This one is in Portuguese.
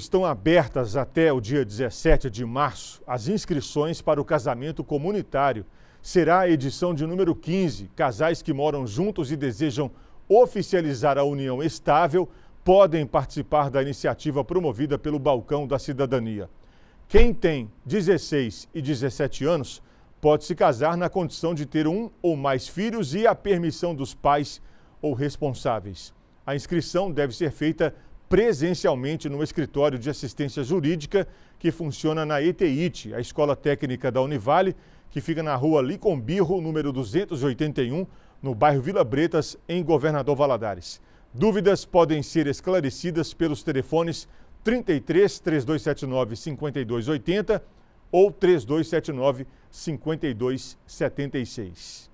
Estão abertas até o dia 17 de março as inscrições para o casamento comunitário. Será a edição de número 15. Casais que moram juntos e desejam oficializar a união estável podem participar da iniciativa promovida pelo Balcão da Cidadania. Quem tem 16 e 17 anos pode se casar na condição de ter um ou mais filhos e a permissão dos pais ou responsáveis. A inscrição deve ser feita presencialmente no escritório de assistência jurídica que funciona na ETIT, a Escola Técnica da Univale, que fica na rua Licombirro, número 281, no bairro Vila Bretas, em Governador Valadares. Dúvidas podem ser esclarecidas pelos telefones 33 3279 5280 ou 3279 5276.